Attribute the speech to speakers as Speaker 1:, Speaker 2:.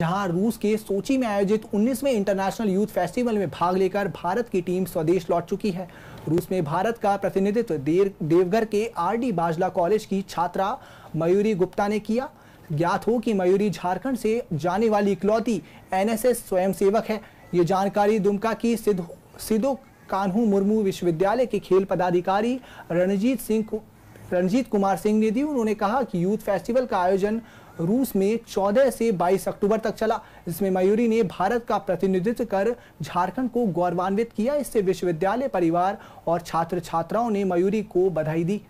Speaker 1: जहां रूस के सोची में आयोजित 19वें इंटरनेशनल यूथ फेस्टिवल में भाग लेकर भारत की टीम स्वदेश लौट चुकी है रूस में भारत का प्रतिनिधित्व देवघर के आरडी बाजला कॉलेज की छात्रा मयूरी गुप्ता ने किया ज्ञात हो कि मयूरी झारखंड से जाने वाली इकलौती एनएसएस स्वयंसेवक है ये जानकारी दुमका की सिद्ध सिद्धो कान्हू मुर्मू विश्वविद्यालय के खेल पदाधिकारी रणजीत सिंह रणजीत कुमार सिंह ने दी उन्होंने कहा कि यूथ फेस्टिवल का आयोजन रूस में 14 से 22 अक्टूबर तक चला जिसमें मयूरी ने भारत का प्रतिनिधित्व कर झारखंड को गौरवान्वित किया इससे विश्वविद्यालय परिवार और छात्र छात्राओं ने मयूरी को बधाई दी